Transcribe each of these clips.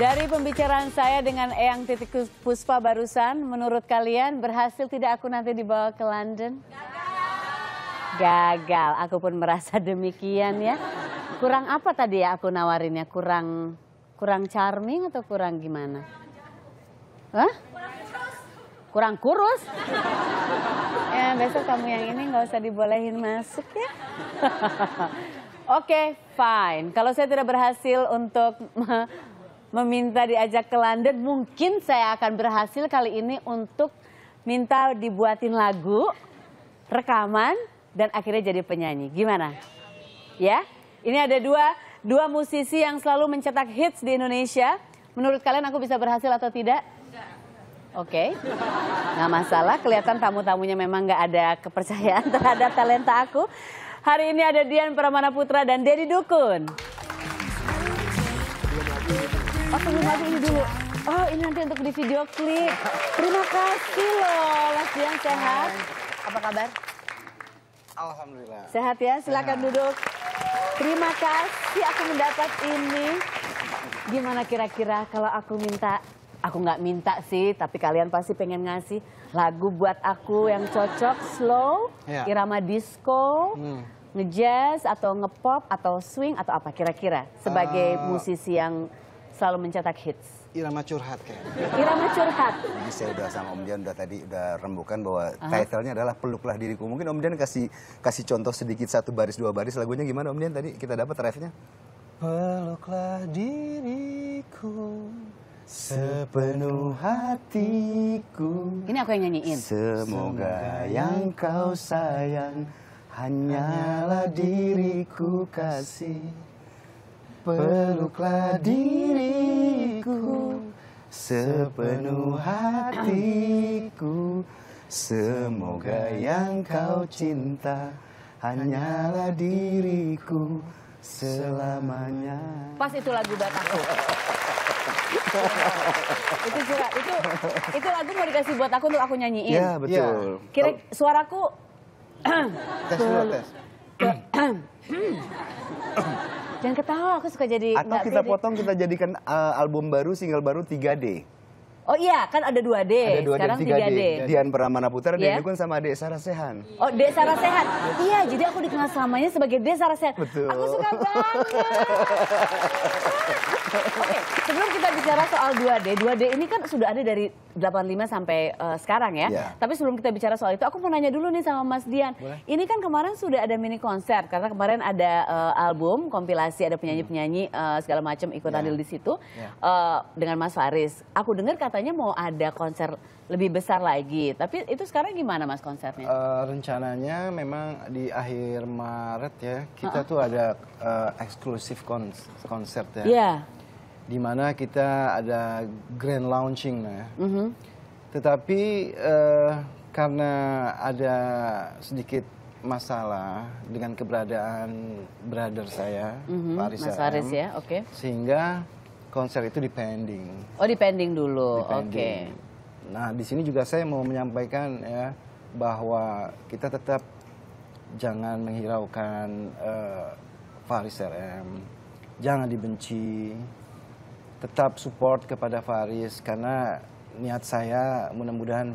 Dari pembicaraan saya dengan Eyang Titik Puspa barusan, menurut kalian berhasil tidak aku nanti dibawa ke London? Gagal. Gagal. Aku pun merasa demikian ya. Kurang apa tadi ya aku nawarinnya? Kurang kurang charming atau kurang gimana? Hah? Kurang kurus? Ya, besok kamu yang ini nggak usah dibolehin masuk ya. Oke, okay, fine. Kalau saya tidak berhasil untuk meminta diajak ke London. Mungkin saya akan berhasil kali ini untuk minta dibuatin lagu, rekaman, dan akhirnya jadi penyanyi. Gimana? Ya, ini ada dua, dua musisi yang selalu mencetak hits di Indonesia. Menurut kalian aku bisa berhasil atau tidak? Oke, okay. nggak masalah. Kelihatan tamu-tamunya memang nggak ada kepercayaan terhadap talenta aku. Hari ini ada Dian Pramana Putra dan Dedi Dukun. Oh sebelum lagi ini dulu. Oh ini nanti untuk di video klip. Terima kasih loh Mas Dian sehat. Apa kabar? Alhamdulillah. Sehat ya silakan duduk. Terima kasih aku mendapat ini. Gimana kira-kira kalau aku minta aku nggak minta sih, tapi kalian pasti pengen ngasih lagu buat aku yang cocok slow, yeah. irama disco, hmm. ngejazz atau ngepop atau swing atau apa kira-kira sebagai uh, musisi yang selalu mencetak hits? Irama curhat kayak. Irama curhat. Jadi saya udah sama Om Dian udah tadi udah rembukan bahwa uh-huh. titlenya adalah peluklah diriku. Mungkin Om Dian kasih kasih contoh sedikit satu baris dua baris lagunya gimana Om Dian tadi kita dapat refnya? Peluklah diriku Sepenuh hatiku Ini aku yang nyanyiin Semoga yang kau sayang Hanyalah diriku kasih peluklah diriku sepenuh hatiku semoga yang kau cinta hanyalah diriku selamanya pas itu lagu buat aku. itu juga itu itu lagu mau dikasih buat aku untuk aku nyanyiin ya betul ya. kira suaraku tes dulu tes hmm. Jangan ketawa, aku suka jadi Atau Mbak kita Piri. potong, kita jadikan uh, album baru, single baru 3D. Oh iya, kan ada 2D. Ada 2D, Sekarang 3D. 3D. Dian Pramana Putra, yeah. Dian iya. sama Dek Sarah Sehan. Oh, Dek Sarah Sehan. Iya, jadi aku dikenal samanya sebagai Dek Sarah Betul. Aku suka banget. Oke, okay, sebelum kita bicara soal 2D, 2D ini kan sudah ada dari 85 sampai uh, sekarang ya. Yeah. Tapi sebelum kita bicara soal itu, aku mau nanya dulu nih sama Mas Dian. Boleh? Ini kan kemarin sudah ada mini konser karena kemarin ada uh, album, kompilasi, ada penyanyi-penyanyi uh, segala macam ikut andil iya. di situ yeah. Iya. uh, dengan Mas Faris. Aku dengar katanya mau ada konser lebih besar lagi. Tapi itu sekarang gimana Mas konsernya? Uh, rencananya memang di akhir Maret ya kita uh -uh. tuh ada uh, eksklusif kons konser ya. Yeah di mana kita ada grand launching ya. Mm -hmm. Tetapi uh, karena ada sedikit masalah dengan keberadaan brother saya, mm -hmm. Aris ya, oke. Okay. Sehingga konser itu dipending. Oh, dipending dulu. Oke. Okay. Nah, di sini juga saya mau menyampaikan ya bahwa kita tetap jangan menghiraukan uh, eh, Faris RM, jangan dibenci, tetap support kepada Faris karena niat saya mudah-mudahan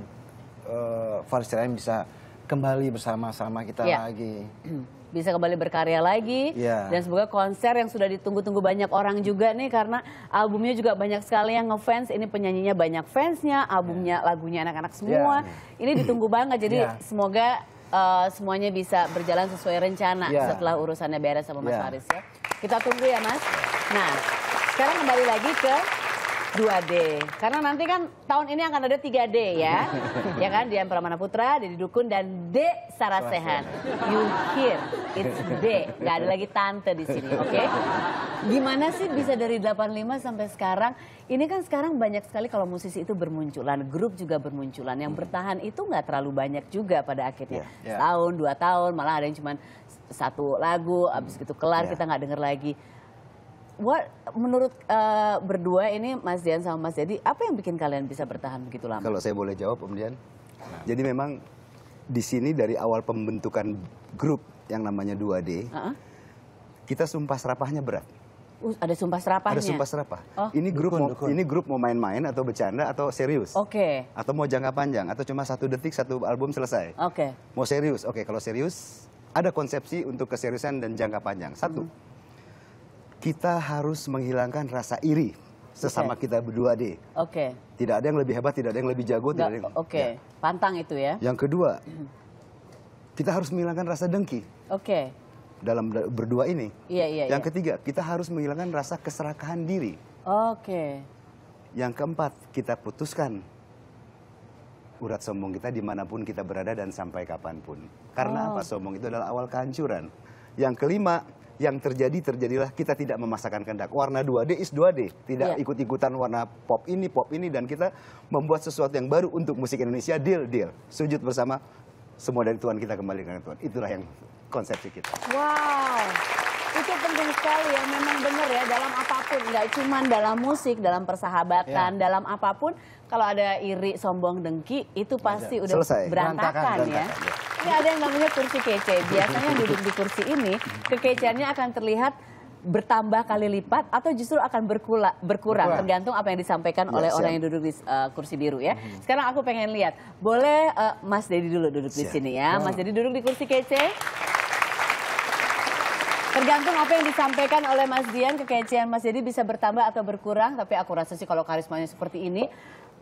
uh, Faris Tirain bisa kembali bersama-sama kita ya. lagi. Bisa kembali berkarya lagi ya. dan semoga konser yang sudah ditunggu-tunggu banyak orang juga nih karena albumnya juga banyak sekali yang ngefans. Ini penyanyinya banyak fansnya, albumnya ya. lagunya anak-anak semua. Ya. Ini ditunggu banget jadi ya. semoga uh, semuanya bisa berjalan sesuai rencana ya. setelah urusannya beres sama Mas ya. Faris ya. Kita tunggu ya Mas. Nah. Sekarang kembali lagi ke 2D. Karena nanti kan tahun ini akan ada 3D ya. ya kan Dian Pramana Putra, Deddy Dukun dan D Sarasehan. You hear, it's D. Gak ada lagi tante di sini, oke? Okay? Gimana sih bisa dari 85 sampai sekarang? Ini kan sekarang banyak sekali kalau musisi itu bermunculan, grup juga bermunculan. Yang hmm. bertahan itu nggak terlalu banyak juga pada akhirnya. Ya, ya. Tahun, dua tahun, malah ada yang cuma satu lagu, abis hmm. gitu kelar ya. kita nggak denger lagi what menurut uh, berdua ini Mas Dian sama Mas Jadi, apa yang bikin kalian bisa bertahan begitu lama? Kalau saya boleh jawab, Om Dian. Jadi memang di sini dari awal pembentukan grup yang namanya 2D, uh -huh. kita sumpah serapahnya berat. Uh, ada sumpah serapahnya. Ada sumpah serapah. Oh. Ini grup dukun, mau, ini grup mau main-main atau bercanda atau serius. Oke. Okay. Atau mau jangka panjang atau cuma satu detik satu album selesai. Oke. Okay. Mau serius. Oke, okay, kalau serius ada konsepsi untuk keseriusan dan jangka panjang. Satu. Uh mm-hmm. -huh kita harus menghilangkan rasa iri sesama okay. kita berdua deh. Oke. Okay. Tidak ada yang lebih hebat, tidak ada yang lebih jago, tidak ada yang. Oke. Okay. Ya. Pantang itu ya. Yang kedua, hmm. kita harus menghilangkan rasa dengki. Oke. Okay. Dalam berdua ini. Iya iya. Yang iya. ketiga, kita harus menghilangkan rasa keserakahan diri. Oke. Okay. Yang keempat, kita putuskan urat sombong kita dimanapun kita berada dan sampai kapanpun. Karena oh. apa? Sombong itu adalah awal kehancuran. Yang kelima, yang terjadi terjadilah kita tidak memasakkan kehendak. Warna 2D is 2D, tidak yeah. ikut-ikutan warna pop ini, pop ini dan kita membuat sesuatu yang baru untuk musik Indonesia deal deal. Sujud bersama semua dari Tuhan kita kembali ke Tuhan. Itulah yang konsepsi kita. Wow. Itu penting sekali ya, memang benar ya dalam apapun, nggak cuma dalam musik, dalam persahabatan, ya. dalam apapun. Kalau ada iri, sombong, dengki, itu pasti iya. udah berantakan, berantakan ya. Berantakan, ya tapi ada yang namanya kursi kece. Biasanya duduk di kursi ini, kekeceannya akan terlihat bertambah kali lipat atau justru akan berkula, berkurang, berkurang tergantung apa yang disampaikan oleh siap. orang ya. yang duduk di uh, kursi biru ya. Hmm. Sekarang aku pengen lihat, boleh uh, Mas Dedi dulu duduk siap. di sini ya. Mas Dedi duduk di kursi kece. Tergantung apa yang disampaikan oleh Mas Dian, kekecian Mas Dedi bisa bertambah atau berkurang. Tapi aku rasa sih kalau karismanya seperti ini,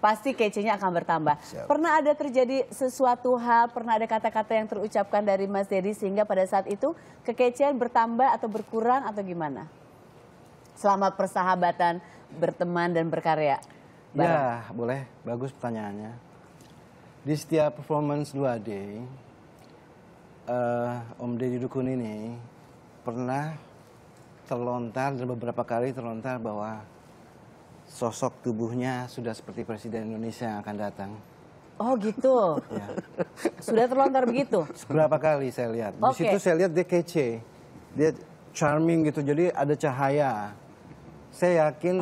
pasti kecenya akan bertambah. Siap. Pernah ada terjadi sesuatu hal, pernah ada kata-kata yang terucapkan dari Mas Dedi sehingga pada saat itu kekecehan bertambah atau berkurang atau gimana? Selama persahabatan, berteman dan berkarya. Ya, Bareng. Ya, boleh. Bagus pertanyaannya. Di setiap performance 2D, uh, eh, Om Deddy Dukun ini pernah terlontar dan beberapa kali terlontar bahwa sosok tubuhnya sudah seperti Presiden Indonesia yang akan datang. Oh gitu. Ya. Sudah terlontar begitu. Berapa kali saya lihat. Okay. Di situ saya lihat dia kece, dia charming gitu. Jadi ada cahaya. Saya yakin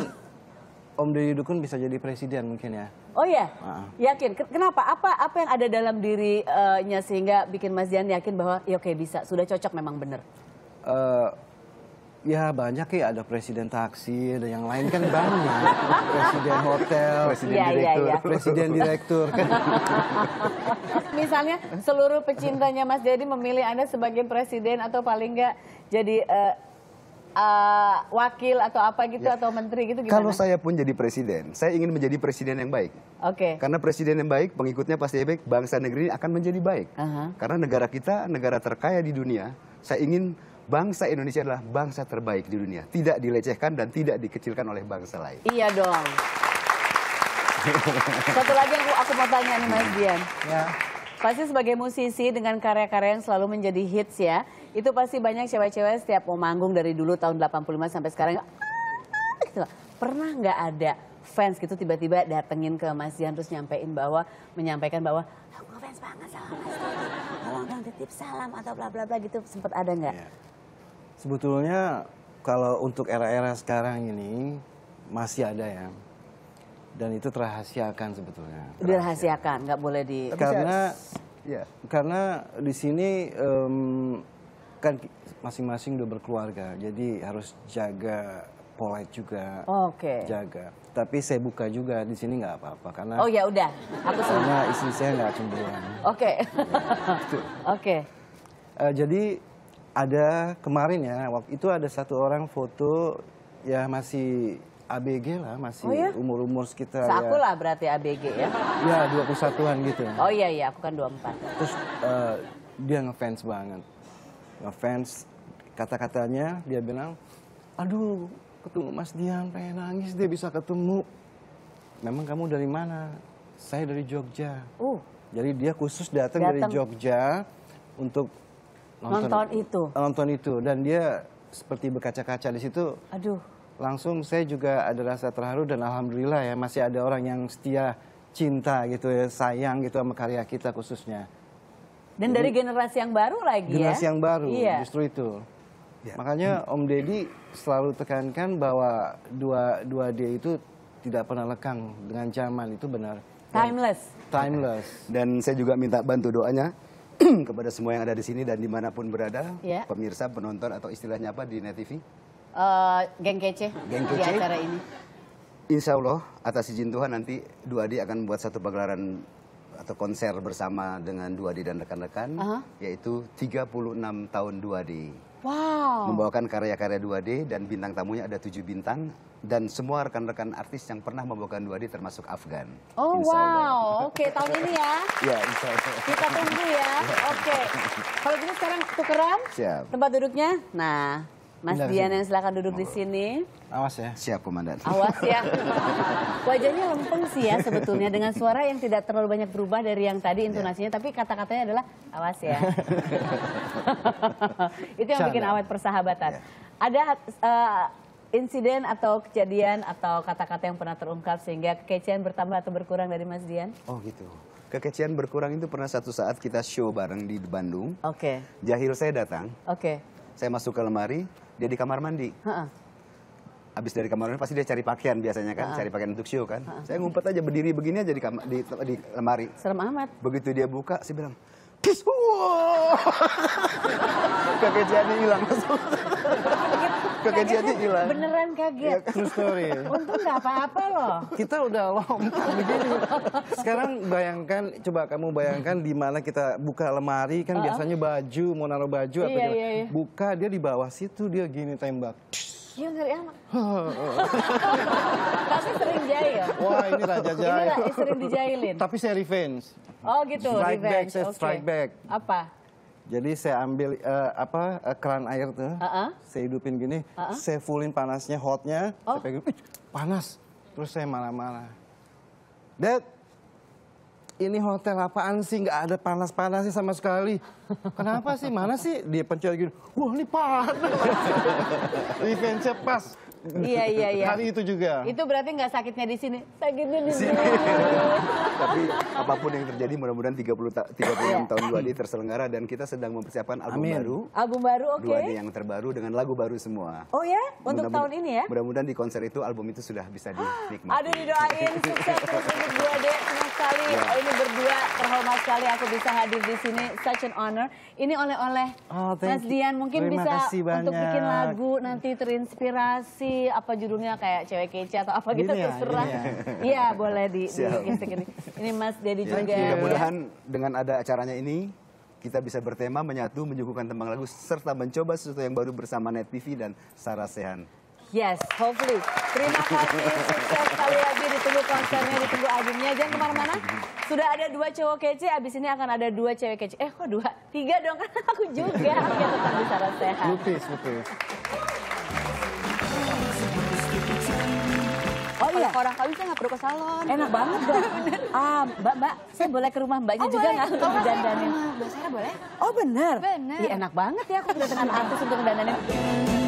Om Deddy Dukun bisa jadi presiden mungkin ya. Oh ya, yakin. Kenapa? Apa apa yang ada dalam dirinya sehingga bikin Mas Dian yakin bahwa ya oke bisa, sudah cocok memang benar. Uh, Ya banyak ya ada presiden taksi, ada yang lain kan banyak. presiden hotel, presiden ya, ya direktur, ya, ya. presiden direktur. Kan. Misalnya seluruh pecintanya Mas jadi memilih Anda sebagai presiden atau paling enggak jadi uh, uh, wakil atau apa gitu ya. atau menteri gitu gimana? Kalau saya pun jadi presiden, saya ingin menjadi presiden yang baik. Oke. Okay. Karena presiden yang baik, pengikutnya pasti baik, bangsa negeri ini akan menjadi baik. Uh -huh. Karena negara kita negara terkaya di dunia. Saya ingin bangsa Indonesia adalah bangsa terbaik di dunia. Tidak dilecehkan dan tidak dikecilkan oleh bangsa lain. Iya dong. Satu lagi aku, aku mau tanya nih Mas hmm. Dian. Ya. Pasti sebagai musisi dengan karya-karya yang selalu menjadi hits ya. Itu pasti banyak cewek-cewek setiap mau manggung dari dulu tahun 85 sampai sekarang. Ah, gitu. Pernah nggak ada fans gitu tiba-tiba datengin ke Mas Dian terus nyampein bahwa menyampaikan bahwa aku fans banget sama Mas Dian. Tolong dong titip salam atau bla bla bla gitu sempat ada nggak? Yeah. Sebetulnya kalau untuk era-era sekarang ini masih ada ya. Dan itu terahasiakan sebetulnya. Terahasiakan, nggak boleh di. Karena ya. karena di sini um, kan masing-masing udah berkeluarga, jadi harus jaga polite juga. Oke. Okay. Jaga. Tapi saya buka juga di sini nggak apa-apa karena. Oh ya udah, aku Karena istri saya nggak cemburuan. Oke. Iya, Oke. Eh, jadi ada kemarin ya waktu itu ada satu orang foto ya masih ABG lah masih oh, ya? umur umur sekitar Seaku ya. lah berarti ABG ya ya dua 21-an gitu oh iya iya aku kan dua empat terus uh, dia ngefans banget ngefans kata-katanya dia bilang aduh ketemu Mas Dian pengen nangis dia bisa ketemu memang kamu dari mana saya dari Jogja uh. jadi dia khusus datang dari Jogja untuk nonton, nonton itu. Nonton itu dan dia seperti berkaca-kaca di situ. Aduh. Langsung saya juga ada rasa terharu dan alhamdulillah ya masih ada orang yang setia cinta gitu ya, sayang gitu sama karya kita khususnya. Dan Jadi, dari generasi yang baru lagi generasi ya. Generasi yang baru, iya. justru itu. Ya. Makanya Om Deddy selalu tekankan bahwa dua dua dia itu tidak pernah lekang dengan zaman itu benar. Timeless. Timeless. Dan saya juga minta bantu doanya kepada semua yang ada di sini dan dimanapun berada, yeah. pemirsa, penonton atau istilahnya apa di Net TV? Uh, eh, geng kece. Geng kece. Di acara ini. Insya Allah atas izin Tuhan nanti dua adik akan membuat satu pagelaran atau konser bersama dengan dua adik dan rekan-rekan, uh -huh. yaitu 36 tahun dua adik. Wow. Membawakan karya-karya 2D dan bintang tamunya ada tujuh bintang dan semua rekan-rekan artis yang pernah membawakan Duadi termasuk Afgan. Oh wow, oke okay, tahun ini ya. ya insya Allah. Kita tunggu ya, ya. oke. Okay. Kalau gitu sekarang tukeran Siap. tempat duduknya. Nah, Mas Bila, Dian yang silahkan duduk di sini. Awas ya. Siap, Komandan. Awas ya. Wajahnya lempeng sih ya sebetulnya dengan suara yang tidak terlalu banyak berubah dari yang tadi ya. intonasinya, ya. tapi kata-katanya adalah awas ya. Itu yang Canda. bikin awet persahabatan. Ya. Ada uh, insiden atau kejadian atau kata-kata yang pernah terungkap sehingga kekecian bertambah atau berkurang dari Mas Dian? Oh gitu. Kekecian berkurang itu pernah satu saat kita show bareng di Bandung. Oke. Okay. Jahil saya datang. Oke. Okay. Saya masuk ke lemari, dia di kamar mandi. Ha -ha. Abis dari kamar mandi pasti dia cari pakaian biasanya kan, ha -ha. cari pakaian untuk show kan. Ha -ha. Saya ngumpet aja berdiri begini aja di, kamar, di, di lemari. Serem amat. Begitu dia buka, saya bilang, Kiswo. Kekejiannya hilang. Kekejiannya kan? hilang. Beneran kaget. Ya, story. Untung gak apa-apa loh. Kita udah lompat begini. Sekarang bayangkan, coba kamu bayangkan di mana kita buka lemari kan uh -huh. biasanya baju, mau naruh baju atau iya, Iya, iya. Buka dia di bawah situ dia gini tembak. Jayo nyari anak. Tapi sering jahil. Wah ini raja jahil. Ini sering dijahilin. Tapi saya revenge. Oh gitu, strike revenge. Back, saya okay. strike back. Apa? Jadi saya ambil uh, apa uh, keran air tuh, uh -uh. saya hidupin gini, uh -uh. saya fullin panasnya, hotnya, oh. saya pegang, panas. Terus saya marah-marah. Dad, ini hotel apaan sih? Nggak ada panas panas sih sama sekali. Kenapa sih? Mana sih? Dia pencet gini, wah ini panas. Eventnya pas. Iya iya iya. Hari itu juga. Itu berarti nggak sakitnya di sini, sakitnya di sini. Tapi apapun yang terjadi mudah-mudahan 30 36 iya. tahun ini terselenggara dan kita sedang mempersiapkan album Amin. baru. Album baru oke. Okay. Dua yang terbaru dengan lagu baru semua. Oh ya, untuk mudah tahun ini ya. Mudah-mudahan di konser itu album itu sudah bisa dinikmati. Aduh didoain sukses untuk dua deh Senang sekali yeah. Oh, ini berdua terhormat sekali aku bisa hadir di sini. Such an honor. Ini oleh-oleh oh, Mas Dian mungkin Terima bisa untuk bikin lagu nanti terinspirasi apa judulnya kayak cewek kece atau apa gitu gini ya, terserah. Ya. Iya, ya, boleh di, Siap. ini. ini Mas Dedi ya, juga. Mudah-mudahan ya. dengan ada acaranya ini kita bisa bertema menyatu menyuguhkan tembang lagu serta mencoba sesuatu yang baru bersama Net TV dan Sarah Sehan. Yes, hopefully. Terima kasih, sukses kali lagi. Ditunggu konsernya, ditunggu albumnya. Jangan kemana-mana. Sudah ada dua cowok kece, abis ini akan ada dua cewek kece. Eh kok dua? Tiga dong, kan aku juga. Aku gitu tetap kan, di Sarah Sehan. Lupis, lupis. Iya. ke orang kawin saya nggak perlu ke salon. Enak banget dong. ah, Mbak, Mbak, saya boleh ke rumah Mbaknya oh, juga nggak untuk dandanin? Mbak saya boleh. Oh benar. Benar. Ya, enak banget ya aku kedatangan artis untuk dandanin.